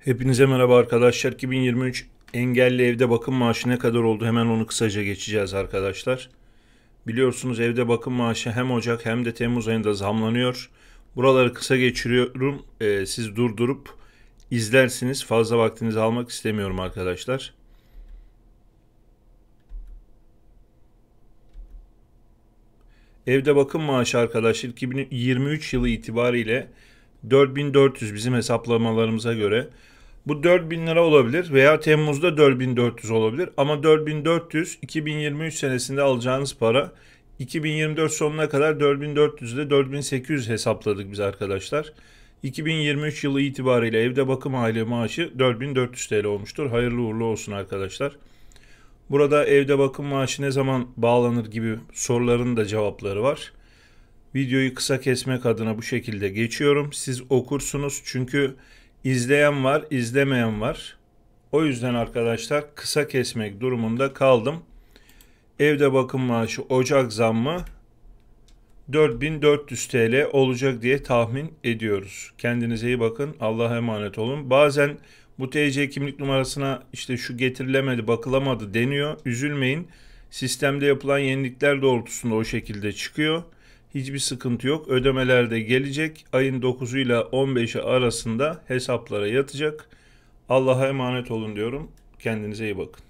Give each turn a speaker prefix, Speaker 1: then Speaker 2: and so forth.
Speaker 1: Hepinize merhaba arkadaşlar. 2023 engelli evde bakım maaşı ne kadar oldu? Hemen onu kısaca geçeceğiz arkadaşlar. Biliyorsunuz evde bakım maaşı hem Ocak hem de Temmuz ayında zamlanıyor. Buraları kısa geçiriyorum. Ee, siz durdurup izlersiniz. Fazla vaktinizi almak istemiyorum arkadaşlar. Evde bakım maaşı arkadaşlar 2023 yılı itibariyle 4400 bizim hesaplamalarımıza göre. Bu 4000 lira olabilir veya Temmuz'da 4400 olabilir ama 4400 2023 senesinde alacağınız para 2024 sonuna kadar 4400 ile 4800 hesapladık biz arkadaşlar. 2023 yılı itibariyle evde bakım aile maaşı 4400 TL olmuştur. Hayırlı uğurlu olsun arkadaşlar. Burada evde bakım maaşı ne zaman bağlanır gibi soruların da cevapları var. Videoyu kısa kesmek adına bu şekilde geçiyorum. Siz okursunuz çünkü izleyen var, izlemeyen var. O yüzden arkadaşlar kısa kesmek durumunda kaldım. Evde bakım maaşı Ocak zammı 4400 TL olacak diye tahmin ediyoruz. Kendinize iyi bakın. Allah'a emanet olun. Bazen bu TC kimlik numarasına işte şu getirilemedi, bakılamadı deniyor. Üzülmeyin. Sistemde yapılan yenilikler doğrultusunda o şekilde çıkıyor. Hiçbir sıkıntı yok. Ödemeler de gelecek. Ayın 9'u ile 15'i arasında hesaplara yatacak. Allah'a emanet olun diyorum. Kendinize iyi bakın.